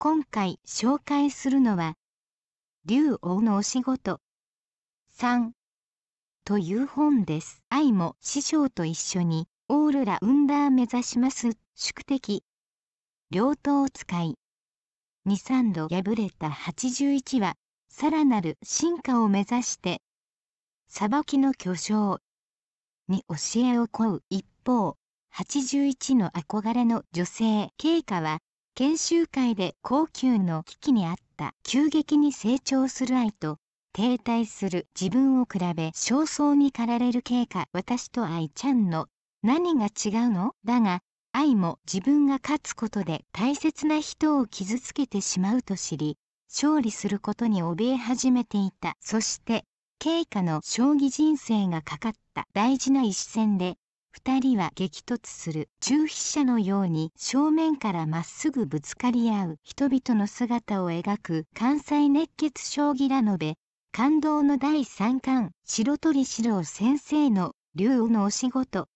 今回紹介するのは竜王のお仕事3という本です愛も師匠と一緒にオールラウンダー目指します宿敵両党使い23度破れた81話さらなる進化を目指して裁きの巨匠に教えを請う一方81の憧れの女性慶花は研修会で高級の危機にあった急激に成長する愛と停滞する自分を比べ焦燥に駆られる経過私と愛ちゃんの何が違うのだが愛も自分が勝つことで大切な人を傷つけてしまうと知り勝利することに怯え始めていたそして経過の将棋人生がかかった大事な一戦で2人は激突する中飛車のように正面からまっすぐぶつかり合う人々の姿を描く関西熱血将棋らのべ感動の第3巻白鳥四郎先生の竜のお仕事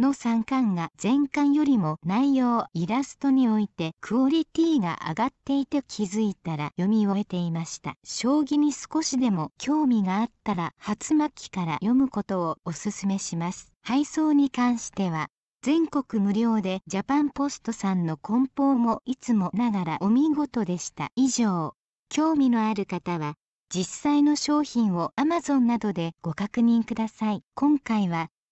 の3巻が前巻よりも内容イラストにおいてクオリティが上がっていて気づいたら読み終えていました将棋に少しでも興味があったら初巻から読むことをおすすめします配送に関しては全国無料でジャパンポストさんの梱包もいつもながらお見事でした以上興味のある方は実際の商品を Amazon などでご確認ください今回は